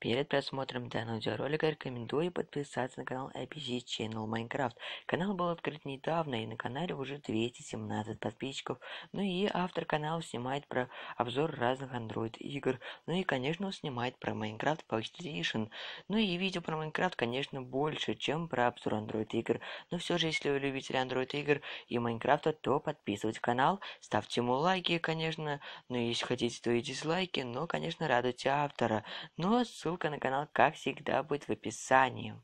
Перед просмотром данного видеоролика рекомендую подписаться на канал IPC Channel Minecraft. Канал был открыт недавно и на канале уже 217 подписчиков. Ну и автор канала снимает про обзор разных Android игр. Ну и конечно он снимает про Minecraft PlayStation. Ну и видео про Minecraft конечно больше, чем про обзор Android игр. Но все же если вы любители Android игр и Майнкрафта, то подписывайтесь канал, ставьте ему лайки конечно. Ну если хотите, то и дизлайки, но конечно радуйте автора. Но ну а с Ссылка на канал, как всегда, будет в описании.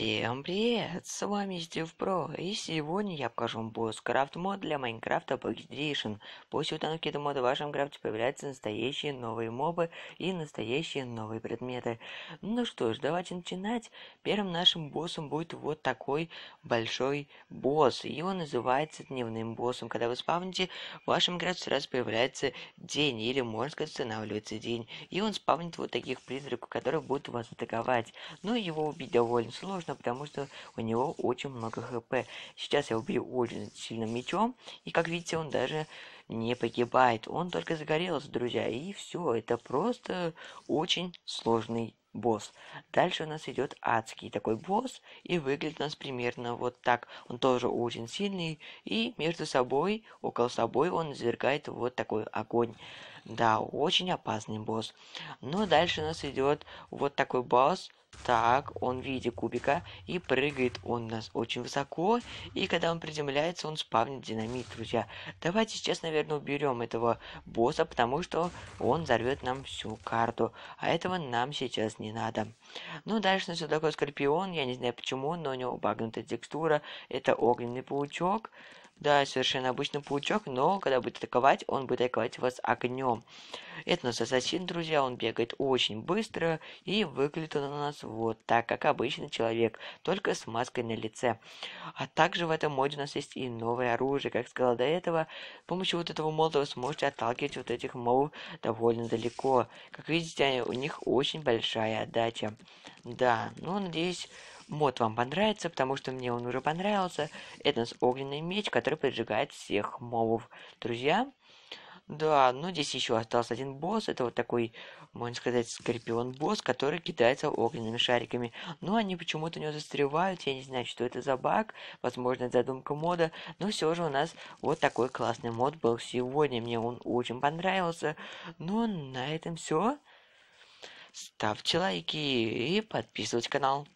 Всем привет, с вами Стив и сегодня я покажу вам босс крафт мод для Майнкрафта Playstation. После установки этого мода в вашем крафте появляются настоящие новые мобы и настоящие новые предметы. Ну что ж, давайте начинать. Первым нашим боссом будет вот такой большой босс. Его называется дневным боссом. Когда вы спавните, в вашем крафте сразу появляется день, или можно сказать, устанавливается день. И он спавнит вот таких призраков, которые будут вас атаковать. Но ну, его убить довольно сложно нужно, потому что у него очень много хп. Сейчас я убью очень сильным мечом, и как видите, он даже не погибает. Он только загорелся, друзья, и все. Это просто очень сложный босс. Дальше у нас идет адский такой босс, и выглядит у нас примерно вот так. Он тоже очень сильный, и между собой, около собой он извергает вот такой огонь. Да, очень опасный босс. Но дальше у нас идет вот такой босс, так, он в виде кубика, и прыгает он у нас очень высоко, и когда он приземляется, он спавнит динамит, друзья. Давайте сейчас, наверное, уберем этого босса, потому что он взорвет нам всю карту, а этого нам сейчас не надо. Ну, дальше у нас такой скорпион, я не знаю почему, но у него багнутая текстура, это огненный паучок, да, совершенно обычный паучок, но когда будет атаковать, он будет атаковать вас огнем. Это у нас ассасин, друзья, он бегает очень быстро и выглядит он у нас вот так, как обычный человек, только с маской на лице. А также в этом моде у нас есть и новое оружие, как сказал до этого. С помощью вот этого молота вы сможете отталкивать вот этих мол довольно далеко. Как видите, у них очень большая отдача. Да, ну, надеюсь, мод вам понравится, потому что мне он уже понравился. Это огненный меч, который поджигает всех мобов. Друзья, да, ну здесь еще остался один босс. Это вот такой, можно сказать, скорпион-босс, который кидается огненными шариками. Но они почему-то у него застревают. Я не знаю, что это за баг. Возможно, это задумка мода. Но все же у нас вот такой классный мод был сегодня. Мне он очень понравился. Ну, а на этом все ставьте лайки и подписывайтесь на канал.